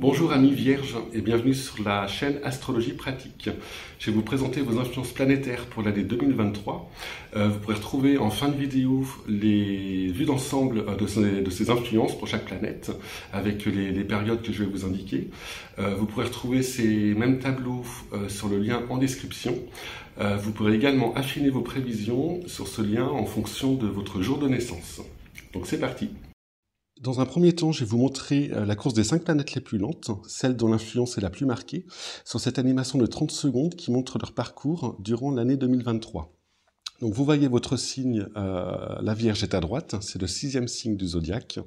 Bonjour amis vierge et bienvenue sur la chaîne Astrologie pratique. Je vais vous présenter vos influences planétaires pour l'année 2023. Euh, vous pourrez retrouver en fin de vidéo les vues d'ensemble euh, de, ces, influences pour chaque planète avec les, périodes que je vais vous indiquer. Euh, vous pourrez retrouver ces mêmes tableaux sur le lien en description. vous pourrez également affiner vos prévisions sur ce lien en fonction de votre jour de naissance. Donc c'est parti. Dans un premier temps, je vais vous montrer euh, la course des cinq planètes les plus lentes, celle dont l'influence est la plus marquée, sur cette animation de 30 secondes qui montre leur parcours durant l'année 2023. Donc vous voyez votre signe, euh, la Vierge est à droite, c'est le sixième signe du zodiaque.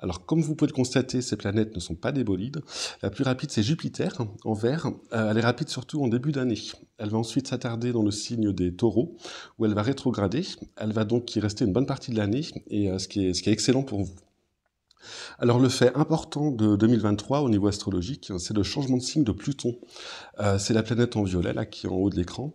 Alors comme vous pouvez le constater, ces planètes ne sont pas débolides. La plus rapide c'est Jupiter en vert. Euh, elle est rapide surtout en début d'année. Elle va ensuite s'attarder dans le signe des taureaux où elle va rétrograder. Elle va donc y rester une bonne partie de l'année et ce, qui est, ce qui est excellent pour vous. Alors le fait important de 2023 au niveau astrologique, hein, c'est le changement de signe de Pluton. Euh, c'est la planète en violet, là, qui est en haut de l'écran.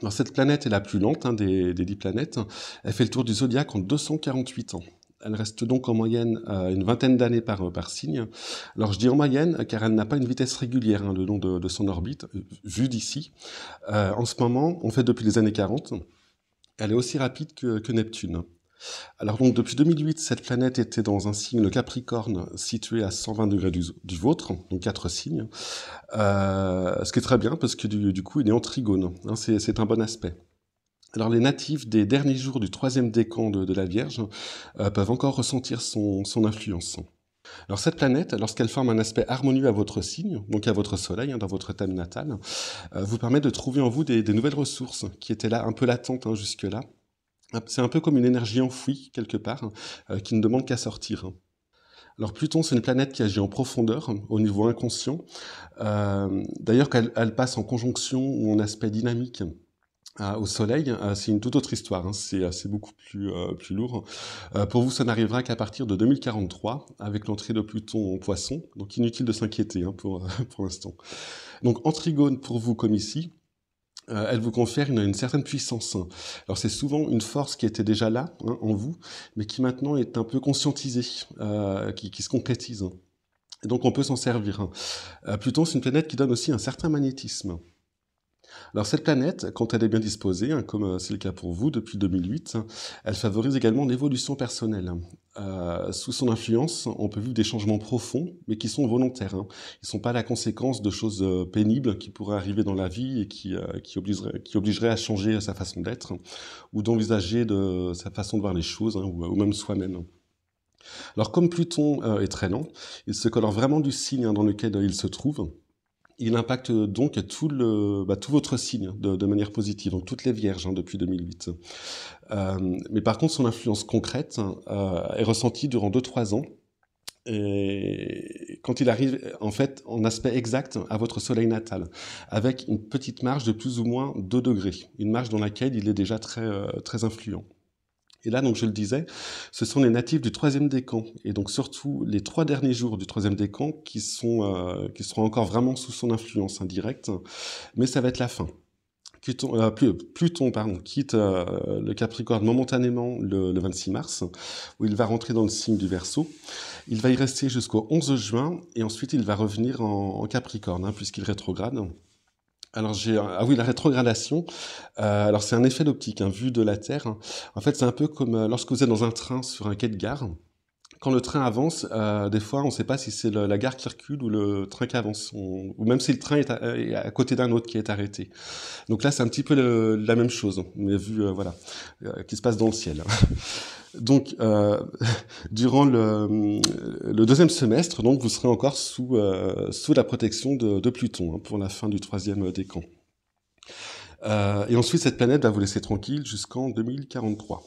Alors cette planète est la plus lente hein, des, dix planètes. Elle fait le tour du zodiaque en 248 ans. Elle reste donc en moyenne euh, une vingtaine d'années euh, par, signe. Alors je dis en moyenne car elle n'a pas une vitesse régulière hein, le long de, son orbite, vue d'ici. en ce moment, on fait depuis les années 40, elle est aussi rapide que Neptune. Alors donc depuis 2008, cette planète était dans un signe, Capricorne, situé à 120 degrés du, vôtre, donc quatre signes. Euh, ce qui est très bien parce que du, coup, il est en trigone. Hein, c'est un bon aspect. Alors les natifs des derniers jours du troisième décan de, la Vierge euh, peuvent encore ressentir son, influence. Alors cette planète, lorsqu'elle forme un aspect harmonieux à votre signe, donc à votre soleil, hein, dans votre thème natal, euh, vous permet de trouver en vous des, nouvelles ressources qui étaient là un peu latentes hein, jusque-là, ah, c'est un peu comme une énergie enfouie quelque part, euh, qui ne demande qu'à sortir. Alors Pluton, c'est une planète qui agit en profondeur, au niveau inconscient. Euh, d'ailleurs, qu'elle passe en conjonction ou en aspect dynamique euh, au Soleil, c'est une toute autre histoire. Hein. C'est beaucoup plus, plus lourd. pour vous, ça n'arrivera qu'à partir de 2043, avec l'entrée de Pluton en Poisson. Donc inutile de s'inquiéter hein, pour, l'instant. Donc en trigone, pour vous comme ici, euh, elle vous confère une, une certaine puissance. Hein. Alors c'est souvent une force qui était déjà là hein, en vous, mais qui maintenant est un peu conscientisée, euh, qui, se concrétise. Hein. Et donc on peut s'en servir. Euh, Pluton, c'est une planète qui donne aussi un certain magnétisme. Alors cette planète, quand elle est bien disposée, hein, comme euh, c'est le cas pour vous depuis 2008, elle favorise également l'évolution personnelle. Euh, sous son influence, on peut vivre des changements profonds, mais qui sont volontaires. Hein. Ils ne sont pas la conséquence de choses euh, pénibles qui pourraient arriver dans la vie et qui, obligeraient, à changer sa façon d'être ou d'envisager sa façon de voir les choses hein, ou, même soi-même. Alors comme Pluton est traînant, il se colore vraiment du signe dans lequel il se trouve il impacte euh, donc tout, le, bah, tout votre signe de, manière positive, donc toutes les vierges hein, depuis 2008. Euh, mais par contre, son influence concrète euh, est ressentie durant 2-3 ans. Et quand il arrive en fait en aspect exact à votre soleil natal, avec une petite marge de plus ou moins 2 degrés, une marge dans laquelle il est déjà très, très influent. Et là, donc, je le disais, ce sont les natifs du troisième décan, et donc surtout les trois derniers jours du troisième décan qui sont euh, qui seront encore vraiment sous son influence indirecte, mais ça va être la fin. Euh, Pluton, quitte euh, le Capricorne momentanément le, 26 mars, où il va rentrer dans le signe du Verseau. Il va y rester jusqu'au 11 juin, et ensuite il va revenir en, Capricorne, hein, puisqu'il rétrograde alors j'ai ah oui la rétrogradation. Euh, alors c'est un effet d'optique, hein, vu de la Terre. Hein. En fait c'est un peu comme euh, lorsque vous êtes dans un train sur un quai de gare. Quand le train avance, euh, des fois on ne sait pas si c'est la gare qui recule ou le train qui avance, ou même si le train est à, côté d'un autre qui est arrêté. Donc là c'est un petit peu la même chose, mais vu voilà qui se passe dans le ciel. Hein. Donc, euh, durant le, deuxième semestre, donc, vous serez encore sous, euh, sous la protection de, Pluton hein, pour la fin du troisième décan. Euh, et ensuite, cette planète va vous laisser tranquille jusqu'en 2043.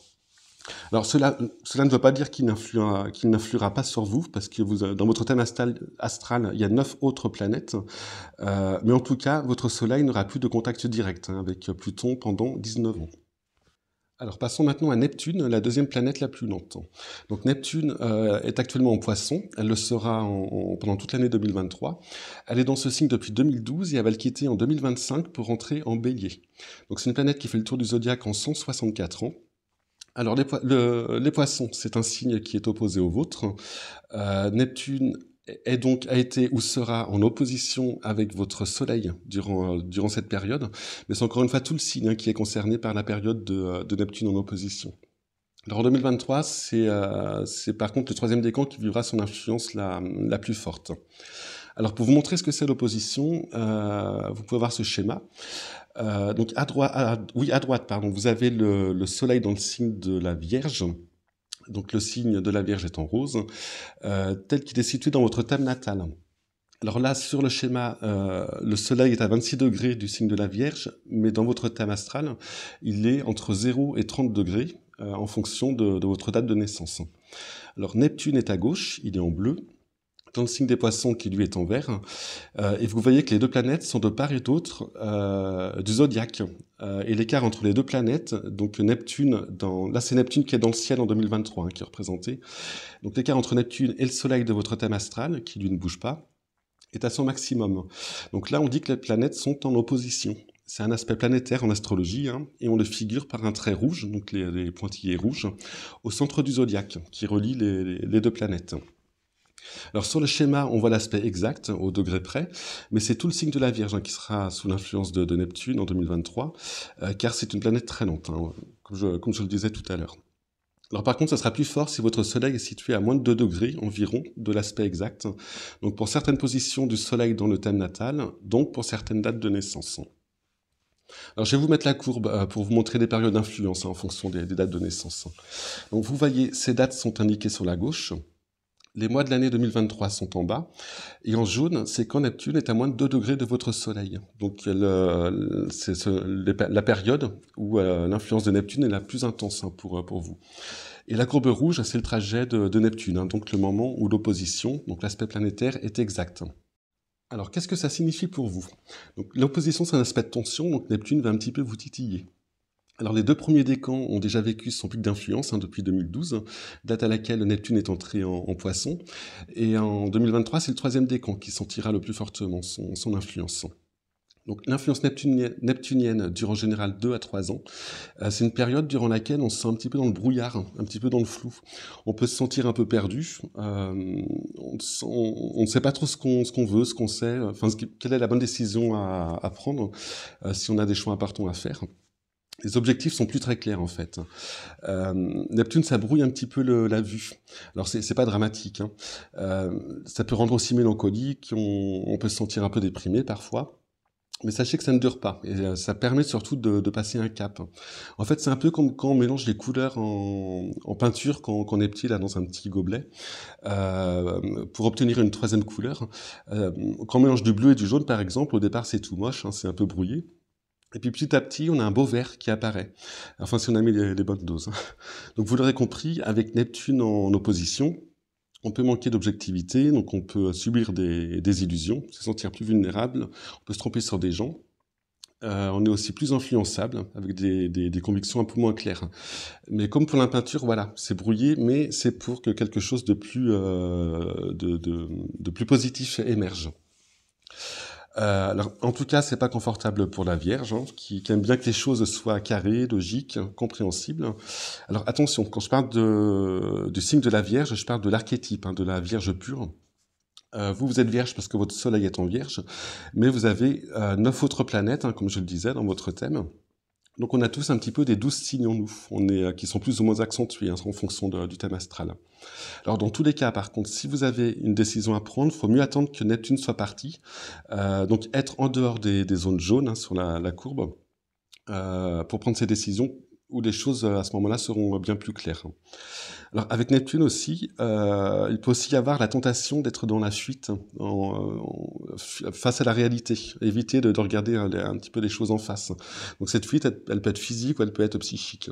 Alors cela, cela ne veut pas dire qu'il n'influera, pas sur vous, parce que vous, dans votre thème astral, il y a neuf autres planètes, mais en tout cas, votre Soleil n'aura plus de contact direct hein, avec Pluton pendant 19 ans. Alors passons maintenant à Neptune, la deuxième planète la plus lente. Donc Neptune euh, est actuellement en poisson, elle le sera pendant toute l'année 2023. Elle est dans ce signe depuis 2012 et elle va le quitter en 2025 pour entrer en bélier. Donc c'est une planète qui fait le tour du zodiaque en 164 ans. Alors les, poissons, c'est un signe qui est opposé au vôtre. Euh, Neptune est donc a été ou sera en opposition avec votre Soleil durant euh, durant cette période, mais c'est encore une fois tout le signe hein, qui est concerné par la période de, euh, de Neptune en opposition. Alors en 2023, euh, c'est par contre le troisième décan qui vivra son influence la, la plus forte. Alors pour vous montrer ce que c'est l'opposition, vous pouvez voir ce schéma. donc à droite, oui à droite, pardon, vous avez le, le Soleil dans le signe de la Vierge donc le signe de la Vierge est en rose, euh, tel qu'il est situé dans votre thème natal. Alors là, sur le schéma, euh, le Soleil est à 26 degrés du signe de la Vierge, mais dans votre thème astral, il est entre 0 et 30 degrés euh, en fonction de, votre date de naissance. Alors Neptune est à gauche, il est en bleu, dans le signe des poissons qui lui est en vert. Euh, et vous voyez que les deux planètes sont de part et d'autre euh, du zodiaque. Euh, et l'écart entre les deux planètes, donc Neptune, dans, là c'est Neptune qui est dans le ciel en 2023, hein, qui est représenté. Donc l'écart entre Neptune et le Soleil de votre thème astral, qui lui ne bouge pas, est à son maximum. Donc là on dit que les planètes sont en opposition. C'est un aspect planétaire en astrologie, hein, et on le figure par un trait rouge, donc les, pointillés rouges, au centre du zodiaque, qui relie les deux planètes. Alors sur le schéma, on voit l'aspect exact au degré près, mais c'est tout le signe de la Vierge hein, qui sera sous l'influence de, Neptune en 2023, euh, car c'est une planète très lente, hein, comme, je, le disais tout à l'heure. Alors par contre, ça sera plus fort si votre Soleil est situé à moins de 2 degrés environ de l'aspect exact, donc pour certaines positions du Soleil dans le thème natal, donc pour certaines dates de naissance. Alors, je vais vous mettre la courbe euh, pour vous montrer des périodes d'influence hein, en fonction des, des, dates de naissance. Donc, vous voyez, ces dates sont indiquées sur la gauche. Les mois de l'année 2023 sont en bas. Et en jaune, c'est quand Neptune est à moins de 2 degrés de votre Soleil. Donc c'est la période où euh, l'influence de Neptune est la plus intense hein, pour, euh, pour vous. Et la courbe rouge, c'est le trajet de, Neptune, hein, donc le moment où l'opposition, donc l'aspect planétaire, est exact. Alors qu'est-ce que ça signifie pour vous L'opposition, c'est un aspect de tension, donc Neptune va un petit peu vous titiller. Alors les deux premiers décans ont déjà vécu son plus d'influence hein, depuis 2012, date à laquelle Neptune est entré en, en poisson. Et en 2023, c'est le troisième décan qui sentira le plus fortement son, influence. Donc l'influence neptunienne, neptunienne, dure en général 2 à 3 ans. Euh, c'est une période durant laquelle on se sent un petit peu dans le brouillard, un petit peu dans le flou. On peut se sentir un peu perdu. Euh, on ne sait pas trop ce qu'on veut, ce qu'on sait, enfin, quelle est la bonne décision à, prendre euh, si on a des choix importants à faire les objectifs sont plus très clairs en fait. Euh, Neptune, ça brouille un petit peu le, la vue. Alors c'est pas dramatique. Hein. Euh, ça peut rendre aussi mélancolique. On, peut se sentir un peu déprimé parfois. Mais sachez que ça ne dure pas. Et euh, ça permet surtout de, passer un cap. En fait, c'est un peu comme quand on mélange les couleurs en, peinture quand, on est petit, là, dans un petit gobelet, pour obtenir une troisième couleur. quand on mélange du bleu et du jaune, par exemple, au départ, c'est tout moche, hein, c'est un peu brouillé. Et puis petit à petit, on a un beau vert qui apparaît. Enfin, si on a mis les, bonnes doses. Hein. Donc vous l'aurez compris, avec Neptune en, opposition, on peut manquer d'objectivité, donc on peut subir des, des, illusions, se sentir plus vulnérable, on peut se tromper sur des gens. Euh, on est aussi plus influençable, hein, avec des, des, des, convictions un peu moins claires. Hein. Mais comme pour la peinture, voilà, c'est brouillé, mais c'est pour que quelque chose de plus, euh, de, de, de plus positif émerge. Euh, alors, en tout cas, c'est pas confortable pour la Vierge, hein, qui, qui, aime bien que les choses soient carrées, logiques, compréhensibles. Alors attention, quand je parle du signe de la Vierge, je parle de l'archétype, hein, de la Vierge pure. Euh, vous, vous êtes vierge parce que votre soleil est en vierge, mais vous avez euh, neuf autres planètes, hein, comme je le disais dans votre thème, donc on a tous un petit peu des douze signes en nous, on est, euh, qui sont plus ou moins accentués hein, en fonction du thème astral. Alors dans tous les cas, par contre, si vous avez une décision à prendre, il faut mieux attendre que Neptune soit partie. Euh, donc être en dehors des, zones jaunes hein, sur la, courbe. Euh, pour prendre ces décisions où les choses euh, à ce moment-là seront euh, bien plus claires. Hein. Alors avec Neptune aussi, euh, il peut aussi y avoir la tentation d'être dans la fuite face à la réalité, éviter de, regarder hein, un, petit peu les choses en face. Donc cette fuite, elle, peut être physique ou elle peut être psychique.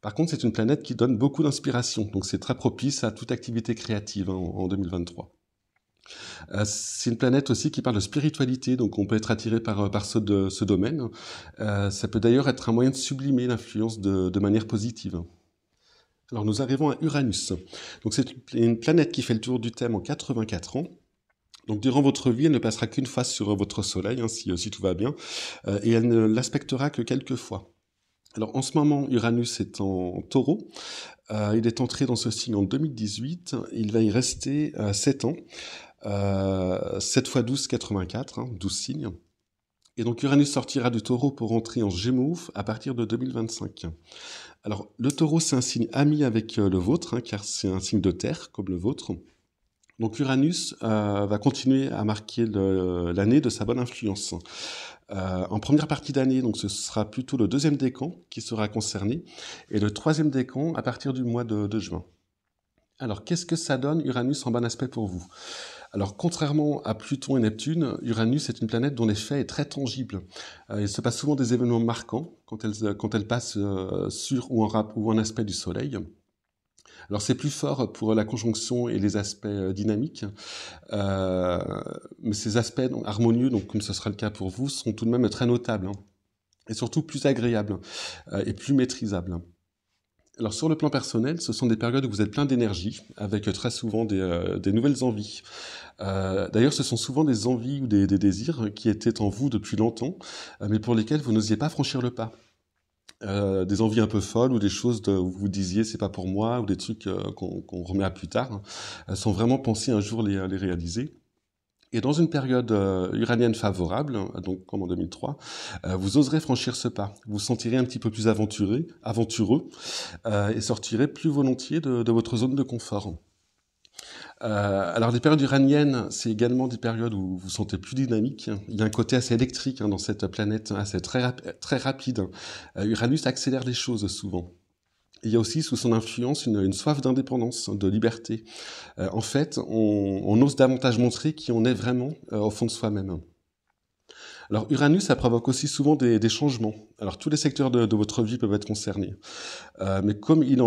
Par contre, c'est une planète qui donne beaucoup d'inspiration, donc c'est très propice à toute activité créative hein, en 2023. Euh, c'est une planète aussi qui parle de spiritualité, donc on peut être attiré par, euh, par ce, de, ce domaine. Euh, ça peut d'ailleurs être un moyen de sublimer l'influence de, manière positive. Alors nous arrivons à Uranus. Donc c'est une planète qui fait le tour du thème en 84 ans. Donc durant votre vie, elle ne passera qu'une fois sur votre Soleil, hein, si, tout va bien, et elle ne l'aspectera que quelques fois. Alors en ce moment, Uranus est en taureau. il est entré dans ce signe en 2018. Il va y rester 7 ans. 7 x 12, 84, 12 signes. Et donc Uranus sortira du taureau pour entrer en gémeaux à partir de 2025. Alors le taureau, c'est un signe ami avec euh, le vôtre, hein, car c'est un signe de terre comme le vôtre. Donc Uranus euh, va continuer à marquer l'année de sa bonne influence. Euh, en première partie d'année, donc ce sera plutôt le deuxième décan qui sera concerné, et le troisième décan à partir du mois de juin. Alors qu'est-ce que ça donne Uranus en bon aspect pour vous alors contrairement à Pluton et Neptune, Uranus est une planète dont l'effet est très tangible. Euh, il se passe souvent des événements marquants quand elle, euh, quand passe euh, sur ou en, ou aspect du Soleil. Alors c'est plus fort pour la conjonction et les aspects dynamiques, mais ces aspects harmonieux, donc comme ce sera le cas pour vous, sont tout de même très notables, hein, et surtout plus agréables et plus maîtrisables. Alors sur le plan personnel, ce sont des périodes où vous êtes plein d'énergie, avec très souvent des nouvelles envies. Euh, d'ailleurs, ce sont souvent des envies ou des, désirs qui étaient en vous depuis longtemps, euh, mais pour lesquels vous n'osiez pas franchir le pas. Euh, des envies un peu folles ou des choses où vous disiez c'est pas pour moi ou des trucs qu'on remet à plus tard hein, sans vraiment penser un jour les, les réaliser. Et dans une période uranienne favorable, donc comme en 2003, vous oserez franchir ce pas. Vous vous sentirez un petit peu plus aventuré, aventureux et sortirez plus volontiers de votre zone de confort. Euh, alors les périodes uraniennes, c'est également des périodes où vous vous sentez plus dynamique. Il y a un côté assez électrique hein, dans cette planète, hein, assez très, très rapide. Euh, Uranus accélère les choses souvent. Il y a aussi sous son influence une, soif d'indépendance, de liberté. Euh, en fait, on, on, ose davantage montrer qui on est vraiment au fond de soi-même. Alors Uranus, ça provoque aussi souvent des, changements. Alors tous les secteurs de, votre vie peuvent être concernés. mais comme il,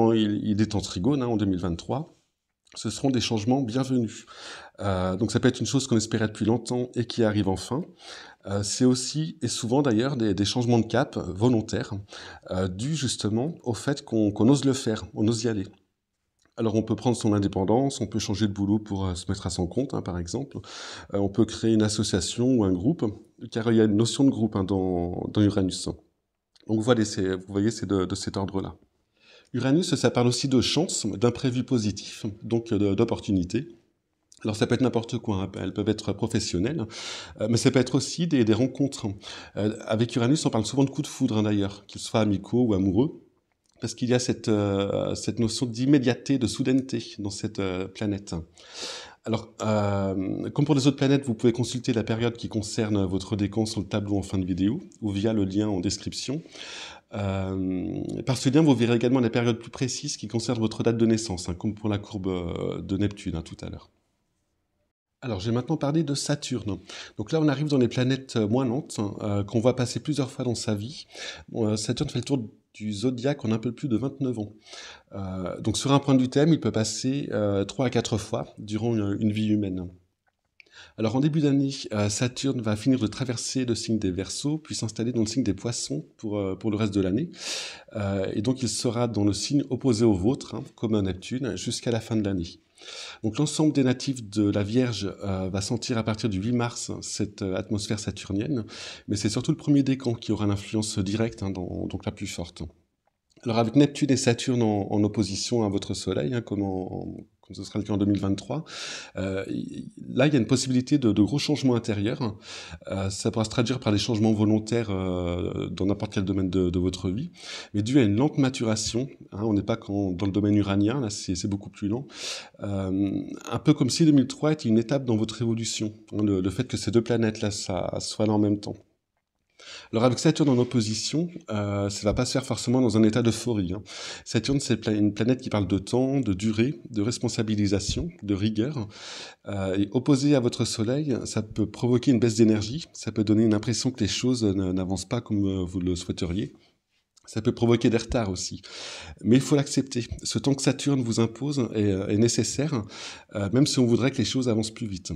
est en trigone hein, en 2023, ce seront des changements bienvenus. Euh, donc ça peut être une chose qu'on espérait depuis longtemps et qui arrive enfin. Euh, c'est aussi et souvent d'ailleurs des, changements de cap volontaires, euh, dus justement au fait qu'on ose le faire, on ose y aller. Alors on peut prendre son indépendance, on peut changer de boulot pour euh, se mettre à son compte, hein, par exemple. on peut créer une association ou un groupe, car il y a une notion de groupe hein, dans, dans Uranus. Donc vous voyez, c'est de cet ordre-là. Uranus, ça parle aussi de chance, d'imprévu positif, donc euh, d'opportunité. Alors ça peut être n'importe quoi, hein, elles peuvent être professionnelles, euh, mais ça peut être aussi des, des rencontres. Hein. Euh, avec Uranus, on parle souvent de coups de foudre hein, d'ailleurs, qu'ils soient amicaux ou amoureux, parce qu'il y a cette, cette notion d'immédiateté, de soudaineté dans cette planète. Alors, comme pour les autres planètes, vous pouvez consulter la période qui concerne votre décan sur le tableau en fin de vidéo ou via le lien en description. Euh, par ce lien, vous verrez également la période plus précise qui concerne votre date de naissance, hein, comme pour la courbe euh, de Neptune hein, tout à l'heure. Alors, j'ai maintenant parlé de Saturne. Donc là, on arrive dans les planètes euh, moins lentes, hein, qu'on voit passer plusieurs fois dans sa vie. Saturne fait le tour du zodiaque en un peu plus de 29 ans. donc sur un point du thème, il peut passer 3 à 4 fois durant une vie humaine. Alors en début d'année, euh, Saturne va finir de traverser le signe des Verseaux, puis s'installer dans le signe des Poissons pour, euh, pour le reste de l'année. Euh, et donc il sera dans le signe opposé au vôtre, hein, comme Neptune, jusqu'à la fin de l'année. Donc l'ensemble des natifs de la Vierge va sentir à partir du 8 mars hein, cette atmosphère saturnienne, mais c'est surtout le premier décan qui aura l'influence directe, hein, donc la plus forte. Alors avec Neptune et Saturne en, opposition à votre Soleil, hein, comme comme ce sera le cas en 2023. Euh, là, il y a une possibilité de, de gros changements intérieurs. Euh, ça pourra se traduire par des changements volontaires euh, dans n'importe quel domaine de, de, votre vie, mais dû à une lente maturation, hein, on n'est pas quand, dans le domaine uranien, là c'est beaucoup plus lent, euh, un peu comme si 2003 était une étape dans votre évolution, hein, le, le, fait que ces deux planètes-là soient là en même temps. Alors avec Saturne en opposition, euh, ça va pas se faire forcément dans un état d'euphorie. Hein. Saturne, c'est une planète qui parle de temps, de durée, de responsabilisation, de rigueur. Euh, et opposé à votre Soleil, ça peut provoquer une baisse d'énergie, ça peut donner une impression que les choses n'avancent pas comme euh, vous le souhaiteriez. Ça peut provoquer des retards aussi. Mais il faut l'accepter. Ce temps que Saturne vous impose est, euh, nécessaire, même si on voudrait que les choses avancent plus vite.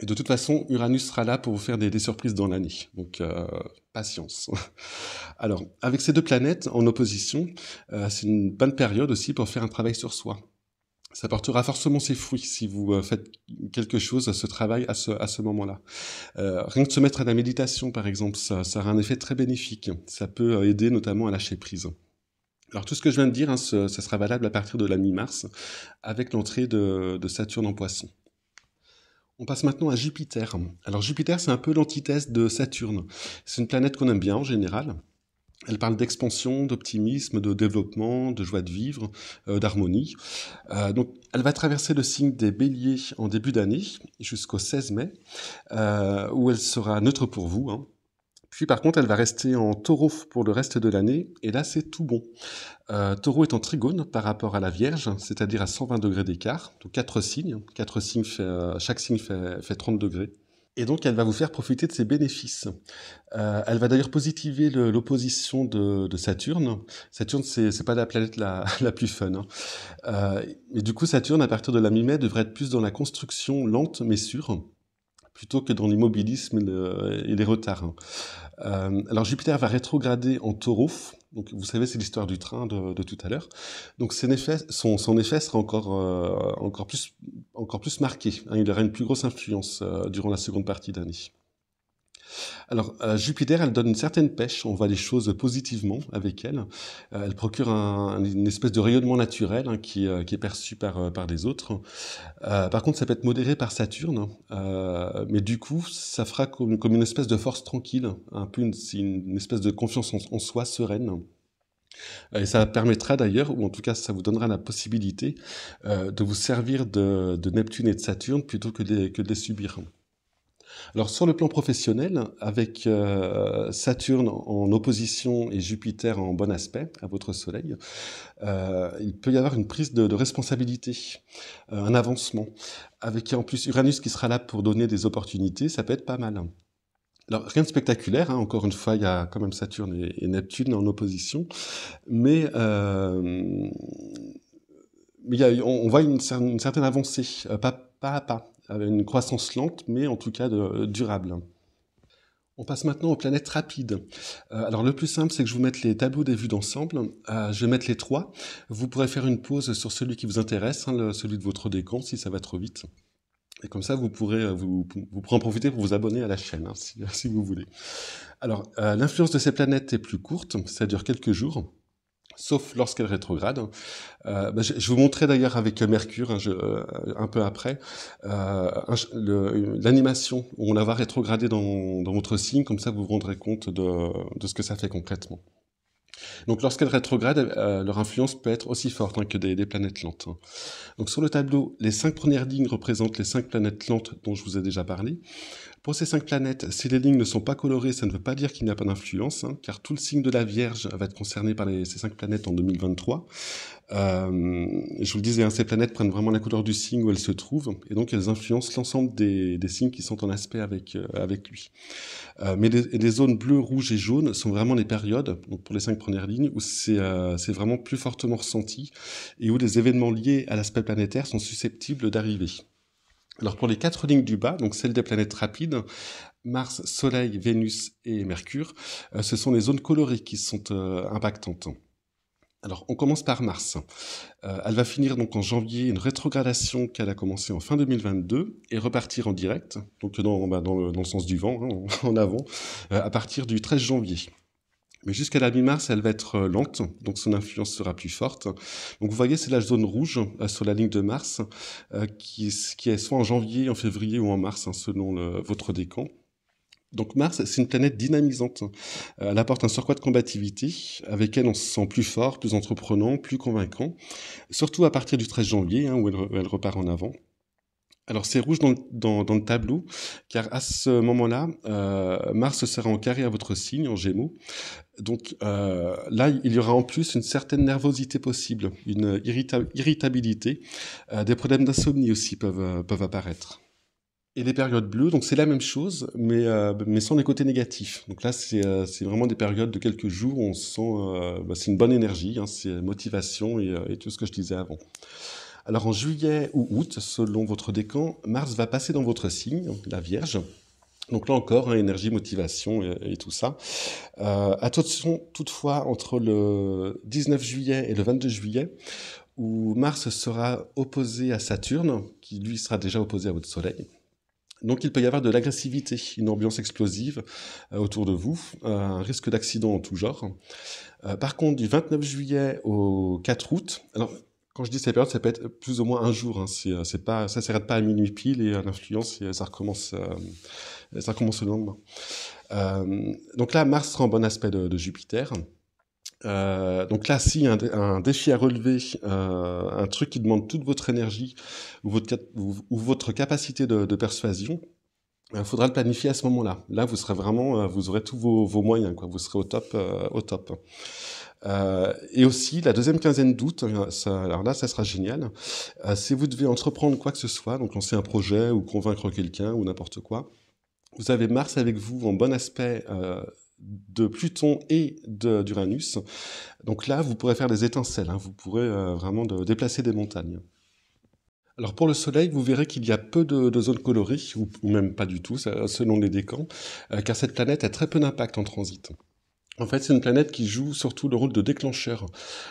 Et de toute façon, Uranus sera là pour vous faire des, surprises dans l'année. Donc, euh, patience. Alors, avec ces deux planètes en opposition, euh, c'est une bonne période aussi pour faire un travail sur soi. Ça portera forcément ses fruits si vous euh, faites quelque chose, ce travail à ce, à ce moment-là. rien que se mettre à la méditation, par exemple, ça, aura un effet très bénéfique. Ça peut aider notamment à lâcher prise. Alors tout ce que je viens de dire, hein, ça sera valable à partir de la mi-mars, avec l'entrée de, de Saturne en poisson. On passe maintenant à Jupiter. Alors Jupiter, c'est un peu l'antithèse de Saturne. C'est une planète qu'on aime bien en général. Elle parle d'expansion, d'optimisme, de développement, de joie de vivre, euh, d'harmonie. Euh, donc, elle va traverser le signe des Béliers en début d'année jusqu'au 16 mai, euh, où elle sera neutre pour vous. Hein. Puis par contre, elle va rester en taureau pour le reste de l'année, et là c'est tout bon. Euh, taureau est en trigone par rapport à la Vierge, c'est-à-dire à 120 degrés d'écart, donc 4 signes, quatre signes hein. euh, chaque signe fait, 30 degrés. Et donc, elle va vous faire profiter de ses bénéfices. Euh, elle va d'ailleurs positiver l'opposition de, Saturne. Saturne. ce c'est pas la planète la, plus fun. Hein. Mais du coup, Saturne, à partir de la mi-mai, devrait être plus dans la construction lente mais sûre plutôt que dans l'immobilisme et, les retards. Hein. Euh, alors Jupiter va rétrograder en taureau, donc vous savez c'est l'histoire du train de, tout à l'heure, donc son effet, sont sera encore, euh, encore, plus, encore plus marqué, hein. il aura une plus grosse influence euh, durant la seconde partie d'année. Alors, euh, Jupiter, elle donne une certaine pêche, on voit les choses positivement avec elle. Euh, elle procure une espèce de rayonnement naturel hein, euh, qui, est perçu par, par les autres. par contre, ça peut être modéré par Saturne, mais du coup, ça fera comme, une espèce de force tranquille, un peu une, espèce de confiance en, soi sereine. Et ça permettra d'ailleurs, ou en tout cas ça vous donnera la possibilité de vous servir de, Neptune et de Saturne plutôt que de, que de les subir. Alors sur le plan professionnel, avec euh, Saturne en opposition et Jupiter en bon aspect à votre Soleil, euh, il peut y avoir une prise de, responsabilité, euh, un avancement. Avec en plus Uranus qui sera là pour donner des opportunités, ça peut être pas mal. Alors rien de spectaculaire, hein. encore une fois, il y a quand même Saturne et, Neptune en opposition, mais on, voit une, certaine avancée, pas à pas avec une croissance lente, mais en tout cas euh, durable. On passe maintenant aux planètes rapides. Euh, alors le plus simple, c'est que je vous mette les tableaux des vues d'ensemble. Euh, je vais mettre les trois. Vous pourrez faire une pause sur celui qui vous intéresse, hein, celui de votre décan, si ça va trop vite. Et comme ça, vous pourrez, vous, en profiter pour vous abonner à la chaîne, hein, si, vous voulez. Alors, l'influence de ces planètes est plus courte, ça dure quelques jours sauf lorsqu'elle rétrograde. Euh, bah, je, vous montrerai d'ailleurs avec Mercure, hein, euh, un peu après, euh, l'animation où on la va rétrograder dans, dans, votre signe, comme ça vous vous rendrez compte de, de ce que ça fait concrètement. Donc lorsqu'elles rétrogradent, euh, leur influence peut être aussi forte hein, que des, planètes lentes. Hein. Donc sur le tableau, les cinq premières lignes représentent les cinq planètes lentes dont je vous ai déjà parlé. Pour ces cinq planètes, si les lignes ne sont pas colorées, ça ne veut pas dire qu'il n'y a pas d'influence, hein, car tout le signe de la Vierge va être concerné par ces cinq planètes en 2023. Euh, je vous le disais, hein, ces planètes prennent vraiment la couleur du signe où elles se trouvent, et donc elles influencent l'ensemble des, des, signes qui sont en aspect avec, euh, avec lui. Euh, mais les, zones bleues, rouges et jaunes sont vraiment les périodes, donc pour les cinq premières lignes, où c'est vraiment plus fortement ressenti, et où des événements liés à l'aspect planétaire sont susceptibles d'arriver. Alors pour les quatre lignes du bas, donc celles des planètes rapides, Mars, Soleil, Vénus et Mercure, ce sont les zones colorées qui sont impactantes. Alors, on commence par mars. Euh, elle va finir donc en janvier une rétrogradation qu'elle a commencée en fin 2022 et repartir en direct, donc dans, bah, le, sens du vent, hein, en avant, euh, à partir du 13 janvier. Mais jusqu'à la mi-mars, elle va être euh, lente, donc son influence sera plus forte. Donc vous voyez, c'est la zone rouge sur la ligne de Mars, qui, est soit en janvier, en février ou en mars, hein, selon votre décan. Donc Mars, c'est une planète dynamisante. Euh, elle apporte un surcroît de combativité. Avec elle, on se sent plus fort, plus entreprenant, plus convaincant. Surtout à partir du 13 janvier, hein, où elle, repart en avant. Alors c'est rouge dans, le tableau, car à ce moment-là, euh, Mars sera en carré à votre signe, en gémeaux. Donc euh, là, il y aura en plus une certaine nervosité possible, une irritabilité. des problèmes d'insomnie aussi peuvent apparaître et les périodes bleues, donc c'est la même chose, mais, euh, mais sans les côtés négatifs. Donc là, euh, c'est vraiment des périodes de quelques jours où on sent, euh, bah, c'est une bonne énergie, hein, c'est motivation et, tout ce que je disais avant. Alors en juillet ou août, selon votre décan, Mars va passer dans votre signe, la Vierge. Donc là encore, hein, énergie, motivation et, et tout ça. attention toutefois, entre le 19 juillet et le 22 juillet, où Mars sera opposé à Saturne, qui lui sera déjà opposé à votre Soleil. Donc il peut y avoir de l'agressivité, une ambiance explosive euh, autour de vous, un risque d'accident en tout genre. Euh, par contre, du 29 juillet au 4 août, alors quand je dis cette période, ça peut être plus ou moins un jour. Hein, euh, c'est, pas, ça ne s'arrête pas à minuit pile et à l'influence, ça recommence, ça commence le lendemain. donc là, Mars sera en bon aspect de Jupiter. Euh, donc là, si un, un défi à relever, euh, un truc qui demande toute votre énergie ou votre, ou, votre capacité de, de persuasion, il euh, faudra le planifier à ce moment-là. Là, vous serez vraiment, euh, vous aurez tous vos, vos, moyens, quoi. Vous serez au top, euh, au top. et aussi la deuxième quinzaine d'août, alors là ça sera génial, si vous devez entreprendre quoi que ce soit, donc lancer un projet ou convaincre quelqu'un ou n'importe quoi, vous avez Mars avec vous en bon aspect de Pluton et d'Uranus. Donc là, vous pourrez faire des étincelles, hein. vous pourrez euh, vraiment déplacer des montagnes. Alors pour le Soleil, vous verrez qu'il y a peu de, zones colorées, ou, même pas du tout, selon les décans, euh, car cette planète a très peu d'impact en transit. En fait, c'est une planète qui joue surtout le rôle de déclencheur.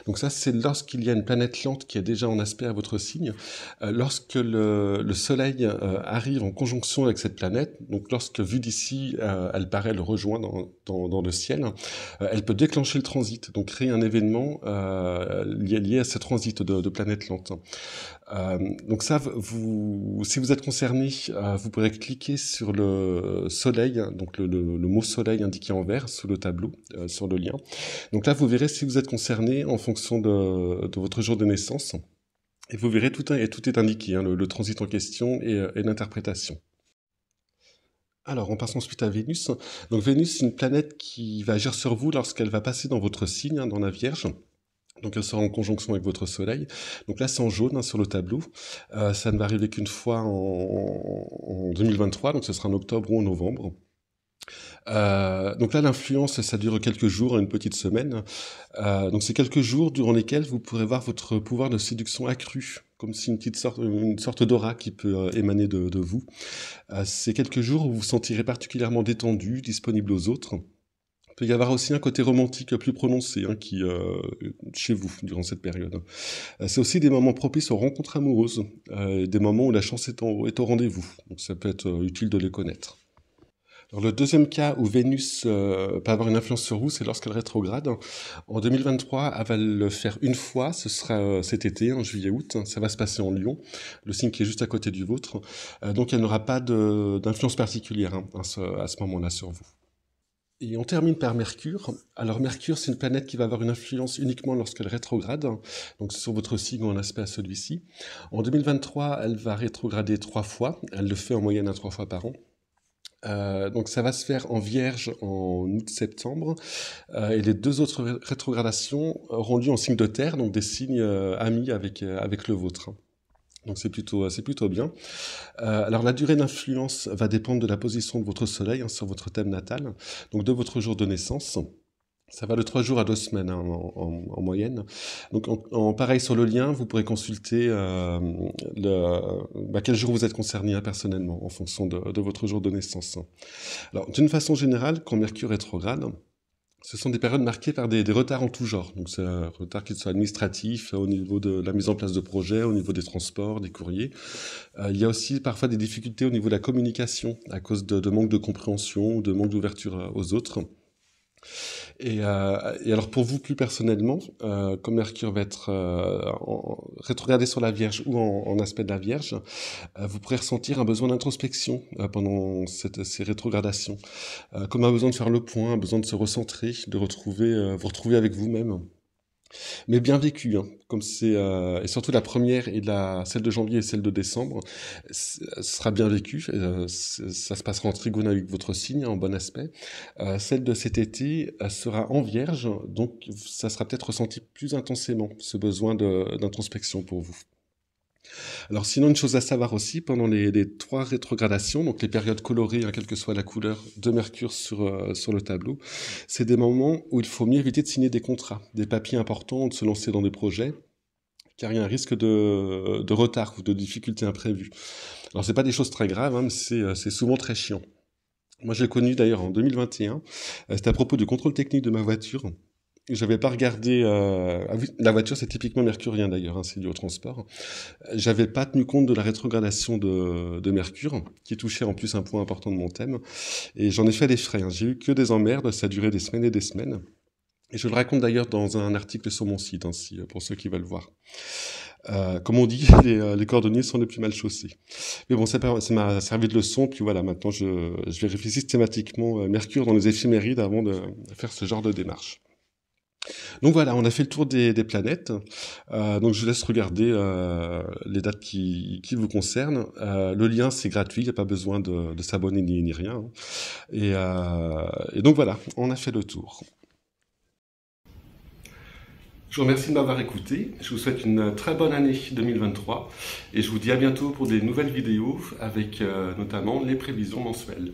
Donc ça, c'est lorsqu'il y a une planète lente qui est déjà en aspect à votre signe, euh, lorsque le, Soleil euh, arrive en conjonction avec cette planète, donc lorsque vue d'ici, euh, elle paraît le rejoindre dans, le ciel, elle peut déclencher le transit, donc créer un événement lié, à ce transit de, planète lente. donc ça, vous, si vous êtes concerné, vous pourrez cliquer sur le Soleil, donc le mot Soleil indiqué en vert sous le tableau euh, sur le lien. Donc là, vous verrez si vous êtes concerné en fonction de, votre jour de naissance. Et vous verrez, tout, est, tout est indiqué, hein, le, transit en question et, euh, l'interprétation. Alors, on passe ensuite à Vénus. Donc Vénus, c'est une planète qui va agir sur vous lorsqu'elle va passer dans votre signe, hein, dans la Vierge. Donc elle sera en conjonction avec votre Soleil. Donc là, c'est en jaune hein, sur le tableau. Euh, ça ne va arriver qu'une fois en, 2023, donc ce sera en octobre ou en novembre. Euh, donc là, l'influence, ça dure quelques jours, une petite semaine. Euh, donc c'est quelques jours durant lesquels vous pourrez voir votre pouvoir de séduction accru, comme si une petite sorte, d'aura qui peut euh, émaner de, vous. c'est quelques jours où vous vous sentirez particulièrement détendu, disponible aux autres. Il peut y avoir aussi un côté romantique plus prononcé hein, qui chez vous durant cette période. c'est aussi des moments propices aux rencontres amoureuses, des moments où la chance est, est au rendez-vous. Donc ça peut être utile de les connaître le deuxième cas où Vénus euh, peut avoir une influence sur vous, c'est lorsqu'elle rétrograde. En 2023, elle va le faire une fois, ce sera euh, cet été, en juillet-août. Ça va se passer en Lyon, le signe qui est juste à côté du vôtre. Euh, donc elle n'aura pas d'influence particulière hein, à ce, moment-là sur vous. Et on termine par Mercure. Alors Mercure, c'est une planète qui va avoir une influence uniquement lorsqu'elle rétrograde, donc sur votre signe en aspect à celui-ci. En 2023, elle va rétrograder trois fois, elle le fait en moyenne à trois fois par an. Euh, donc ça va se faire en Vierge en août-septembre euh, et les deux autres rétrogradations auront lieu en signe de terre, donc des signes euh, amis avec, euh, avec le vôtre. Donc c'est plutôt, c'est plutôt bien. Euh, alors la durée d'influence va dépendre de la position de votre soleil hein, sur votre thème natal, donc de votre jour de naissance. Ça va de trois jours à deux semaines hein, en, moyenne. Donc, en, pareil sur le lien, vous pourrez consulter euh, le, bah, quel jour vous êtes concerné hein, personnellement en fonction de, votre jour de naissance. Alors, d'une façon générale, quand Mercure est rétrograde, ce sont des périodes marquées par des, retards en tout genre. Donc, c'est un retard qui soit administratif, euh, au niveau de la mise en place de projets, au niveau des transports, des courriers. Euh, il y a aussi parfois des difficultés au niveau de la communication à cause de, de manque de compréhension ou de manque d'ouverture aux autres. Euh, et, alors pour vous plus personnellement, euh, comme Mercure va être euh, rétrogradé sur la Vierge ou en, aspect de la Vierge, vous pourrez ressentir un besoin d'introspection pendant cette, ces rétrogradations, comme un besoin de faire le point, un besoin de se recentrer, de retrouver, vous retrouver avec vous-même mais bien vécu, hein, comme c'est euh, et surtout la première et la celle de janvier et celle de décembre sera bien vécu euh, ça se passera en trigone avec votre signe hein, en bon aspect. Euh, celle de cet été sera en Vierge, donc ça sera peut-être ressenti plus intensément ce besoin d'introspection pour vous. Alors sinon, une chose à savoir aussi, pendant les, trois rétrogradations, donc les périodes colorées, hein, quelle que soit la couleur de Mercure euh, sur, le tableau, c'est des moments où il faut mieux éviter de signer des contrats, des papiers importants, de se lancer dans des projets, car il y a un risque de, retard ou de difficultés imprévues. Alors ce n'est pas des choses très graves, hein, mais euh, c'est souvent très chiant. Moi, j'ai connu d'ailleurs en 2021, euh, c'est à propos du contrôle technique de ma voiture j'avais pas regardé. Euh, ah la voiture, c'est typiquement mercurien d'ailleurs, hein, c'est du au transport. J'avais pas tenu compte de la rétrogradation de, de, Mercure, qui touchait en plus un point important de mon thème. Et j'en ai fait des frais. Hein. J'ai eu que des emmerdes. Ça a duré des semaines et des semaines. Et je le raconte d'ailleurs dans un article sur mon site, hein, si, euh, pour ceux qui veulent voir. Euh, comme on dit, les, euh, les, cordonniers sont les plus mal chaussés. Mais bon, ça m'a servi de leçon. Puis voilà, maintenant, je, je vérifie systématiquement Mercure dans les éphémérides avant de faire ce genre de démarche. Donc voilà, on a fait le tour des, planètes. Euh, donc je vous laisse regarder euh, les dates qui, vous concernent. Euh, le lien, c'est gratuit, il n'y a pas besoin de, s'abonner ni, rien. Et, et, donc voilà, on a fait le tour. Je vous remercie de m'avoir écouté. Je vous souhaite une très bonne année 2023 et je vous dis à bientôt pour des nouvelles vidéos avec notamment les prévisions mensuelles.